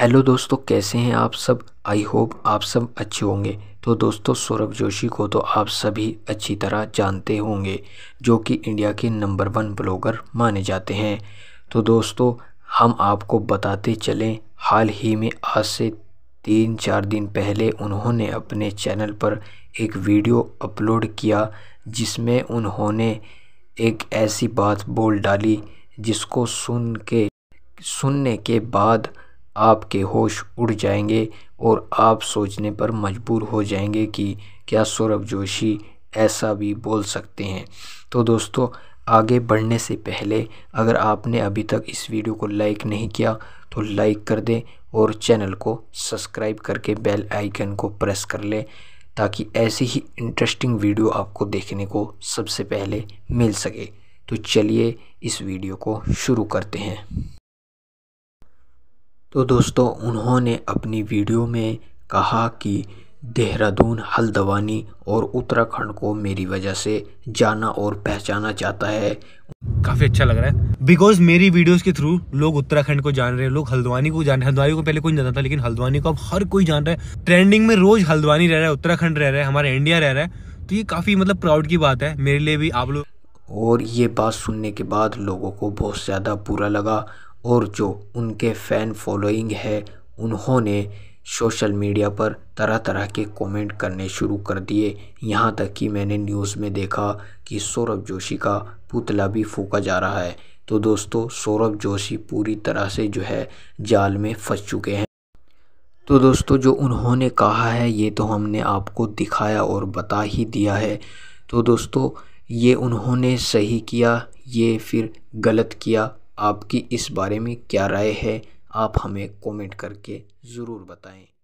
hello दोस्तों कैसे हैं आप सब आई होप आप सब अच्छे होंगे तो दोस्तों सौरभ जोशी को तो आप सभी अच्छी तरह जानते होंगे जो कि इंडिया के नंबर वन ब्लॉगर माने जाते हैं तो दोस्तों हम आपको बताते चलें हाल ही में आज से तीन चार दिन पहले उन्होंने अपने चैनल पर एक वीडियो अपलोड किया जिसमें उन्होंने एक ऐसी बात बोल डाली जिसको सुन के सुनने के बाद आपके होश उड़ जाएंगे और आप सोचने पर मजबूर हो जाएंगे कि क्या सौरभ जोशी ऐसा भी बोल सकते हैं तो दोस्तों आगे बढ़ने से पहले अगर आपने अभी तक इस वीडियो को लाइक नहीं किया तो लाइक कर दें और चैनल को सब्सक्राइब करके बेल आइकन को प्रेस कर लें ताकि ऐसी ही इंटरेस्टिंग वीडियो आपको देखने को सबसे पहले मिल सके तो चलिए इस वीडियो को शुरू करते हैं तो दोस्तों उन्होंने अपनी वीडियो में कहा कि देहरादून हल्द्वानी और उत्तराखंड को मेरी वजह से जाना और पहचाना जाता है काफ़ी अच्छा लग रहा है बिकॉज मेरी वीडियोस के थ्रू लोग उत्तराखंड को जान रहे हैं लोग हल्द्वानी को जान रहे हैं हल्द्वानी को पहले कोई नहीं जाना था लेकिन हल्द्वानी को अब हर कोई जान रहा है ट्रेंडिंग में रोज हल्द्वानी रह रहा है उत्तराखंड रह रहा है हमारा इंडिया रह रहा है तो ये काफ़ी मतलब प्राउड की बात है मेरे लिए भी आप लोग और ये बात सुनने के बाद लोगों को बहुत ज़्यादा बुरा लगा और जो उनके फ़ैन फॉलोइंग है उन्होंने सोशल मीडिया पर तरह तरह के कमेंट करने शुरू कर दिए यहाँ तक कि मैंने न्यूज़ में देखा कि सौरभ जोशी का पुतला भी फूका जा रहा है तो दोस्तों सौरभ जोशी पूरी तरह से जो है जाल में फंस चुके हैं तो दोस्तों जो उन्होंने कहा है ये तो हमने आपको दिखाया और बता ही दिया है तो दोस्तों ये उन्होंने सही किया ये फिर गलत किया आपकी इस बारे में क्या राय है आप हमें कमेंट करके ज़रूर बताएं